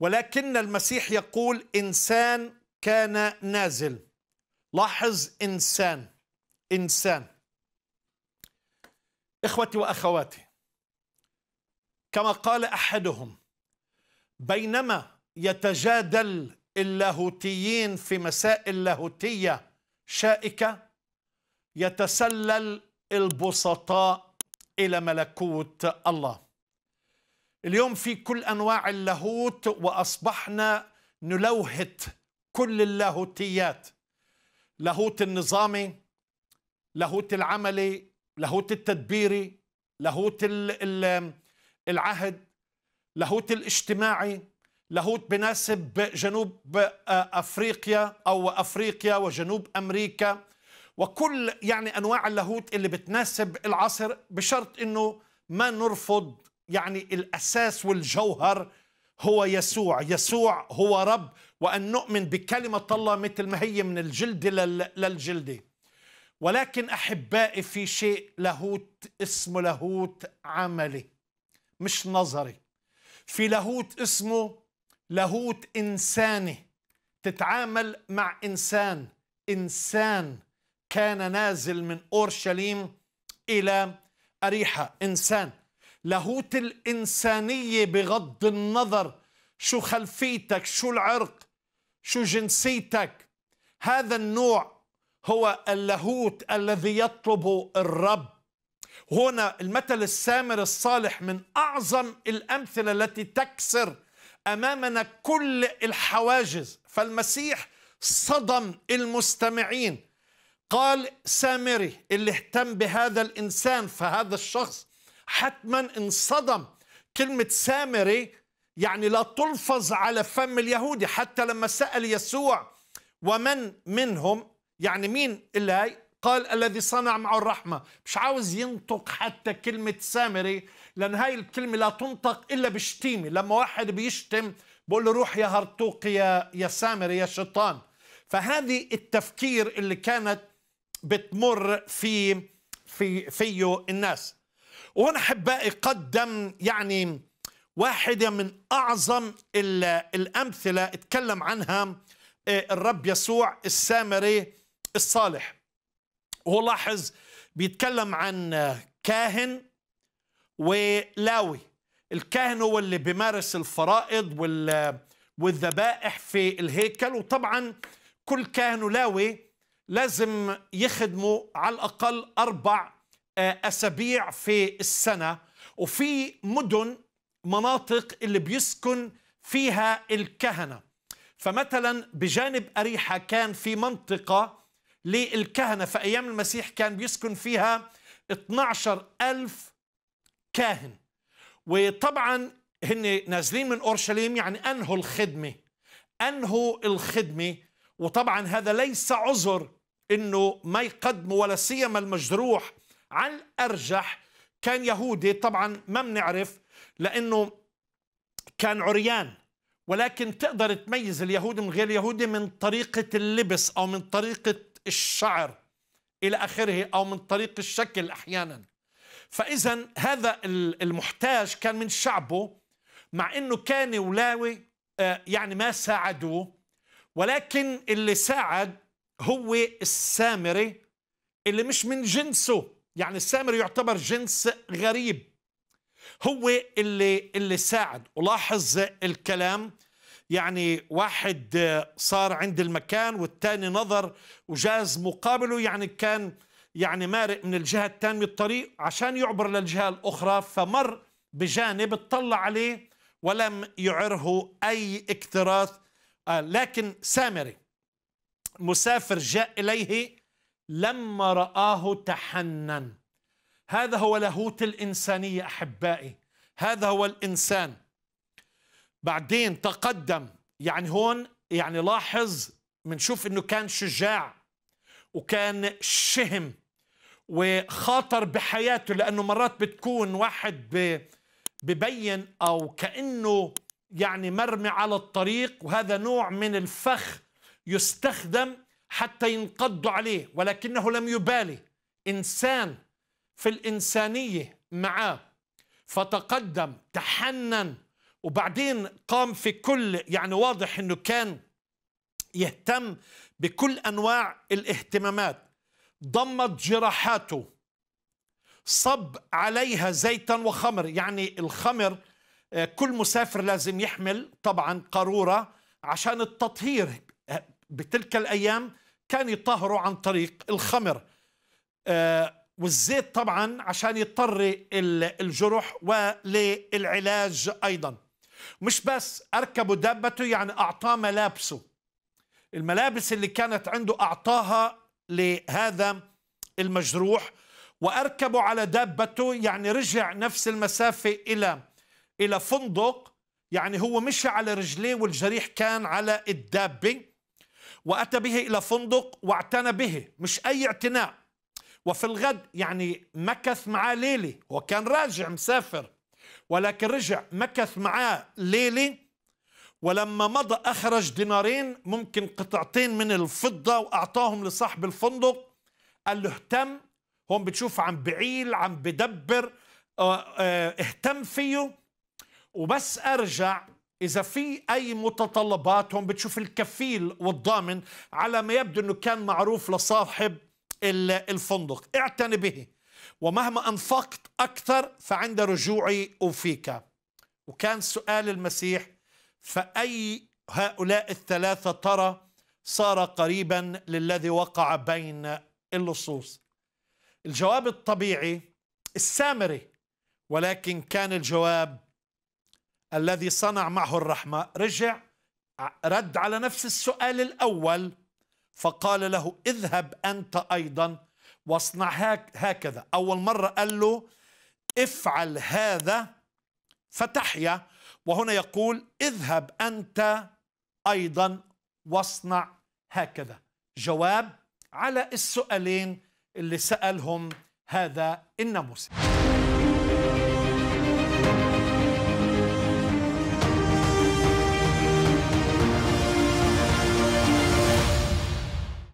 ولكن المسيح يقول إنسان كان نازل لاحظ إنسان إنسان إخوتي وأخواتي كما قال أحدهم بينما يتجادل اللاهوتيين في مسائل لاهوتية شائكة يتسلل البسطاء إلى ملكوت الله اليوم في كل أنواع اللاهوت وأصبحنا نلوهت كل اللاهوتيات لاهوت النظامي لاهوت العملي لاهوت التدبيري لاهوت العهد لاهوت الاجتماعي لاهوت بناسب جنوب آه، افريقيا او افريقيا وجنوب امريكا وكل يعني انواع اللاهوت اللي بتناسب العصر بشرط انه ما نرفض يعني الأساس والجوهر هو يسوع يسوع هو رب وأن نؤمن بكلمة الله مثل ما هي من الجلد للجلد ولكن أحبائي في شيء لاهوت اسمه لاهوت عملي مش نظري في لاهوت اسمه لاهوت إنساني تتعامل مع إنسان إنسان كان نازل من أورشليم إلى أريحة إنسان لاهوت الإنسانية بغض النظر شو خلفيتك شو العرق شو جنسيتك هذا النوع هو اللاهوت الذي يطلبه الرب هنا المثل السامر الصالح من أعظم الأمثلة التي تكسر أمامنا كل الحواجز فالمسيح صدم المستمعين قال سامري اللي اهتم بهذا الإنسان فهذا الشخص حتما انصدم كلمة سامرة يعني لا تلفظ على فم اليهودي حتى لما سأل يسوع ومن منهم يعني مين اللي هي قال الذي صنع معه الرحمة مش عاوز ينطق حتى كلمة سامري لأن هاي الكلمة لا تنطق إلا بشتيمة لما واحد بيشتم بقول له روح يا هرطوق يا, يا سامري يا شيطان فهذه التفكير اللي كانت بتمر في في فيه الناس وهنا احبائي قدم يعني واحده من اعظم الامثله اتكلم عنها آه، الرب يسوع السامري الصالح وهو لاحظ بيتكلم عن كاهن ولاوي الكاهن هو اللي بيمارس الفرائض والذبائح في الهيكل وطبعا كل كاهن ولاوي لازم يخدموا على الأقل أربع آه، أسابيع في السنة وفي مدن مناطق اللي بيسكن فيها الكهنة فمثلا بجانب أريحة كان في منطقة للكهنة في أيام المسيح كان بيسكن فيها 12 ألف كاهن وطبعا هن نازلين من أورشليم يعني أنهوا الخدمة أنهوا الخدمة وطبعا هذا ليس عذر انه ما يقدموا ولا سيما المجروح على الأرجح كان يهودي طبعا ما بنعرف لأنه كان عريان ولكن تقدر تميز اليهودي من غير اليهودي من طريقة اللبس أو من طريقة الشعر إلى آخره أو من طريق الشكل أحيانا فإذا هذا المحتاج كان من شعبه مع أنه كان ولاوي آه، يعني ما ساعدوه ولكن اللي ساعد هو السامري اللي مش من جنسه يعني السامر يعتبر جنس غريب هو اللي اللي ساعد ولاحظ الكلام يعني واحد صار عند المكان والثاني نظر وجاز مقابله يعني كان يعني مارق من الجهة الثانية الطريق عشان يعبر للجهة الأخرى فمر بجانب اطلع عليه ولم يعره أي اكتراث آه، لكن سامري مسافر جاء إليه لما رآه تحنن هذا هو لاهوت الإنسانية أحبائي هذا هو الإنسان بعدين تقدم يعني هون يعني لاحظ منشوف أنه كان شجاع وكان شهم وخاطر بحياته لأنه مرات بتكون واحد ببين أو كأنه يعني مرمي على الطريق وهذا نوع من الفخ يستخدم حتى ينقضوا عليه ولكنه لم يبالي انسان في الانسانيه معاه فتقدم تحنن وبعدين قام في كل يعني واضح انه كان يهتم بكل انواع الاهتمامات ضمت جراحاته صب عليها زيتا وخمر يعني الخمر آه، كل مسافر لازم يحمل طبعا قاروره عشان التطهير آه، بتلك الايام كان يطهروا عن طريق الخمر آه، والزيت طبعا عشان يطري الجرح وللعلاج ايضا مش بس اركبوا دابته يعني اعطاه ملابسه الملابس اللي كانت عنده اعطاها لهذا المجروح واركبوا على دابته يعني رجع نفس المسافه الى الى فندق يعني هو مشي على رجليه والجريح كان على الدابه وأتى به إلى فندق واعتنى به مش أي اعتناء وفي الغد يعني مكث معاه ليلة هو كان راجع مسافر ولكن رجع مكث معاه ليلة ولما مضى أخرج دينارين ممكن قطعتين من الفضة وأعطاهم لصاحب الفندق قال له اهتم هون بتشوف عم بعيل عم بدبر آه، آه، اهتم فيه وبس أرجع إذا في أي متطلبات هون بتشوف الكفيل والضامن على ما يبدو أنه كان معروف لصاحب الفندق اعتني به ومهما أنفقت أكثر فعند رجوعي أوفيك وكان سؤال المسيح فأي هؤلاء الثلاثة ترى صار قريبا للذي وقع بين اللصوص الجواب الطبيعي السامري ولكن كان الجواب الذي صنع معه الرحمة رجع رد على نفس السؤال الأول فقال له اذهب أنت أيضا واصنع هك هكذا أول مرة قال له افعل هذا فتحيا وهنا يقول اذهب أنت أيضا واصنع هكذا جواب على السؤالين اللي سألهم هذا الناموسي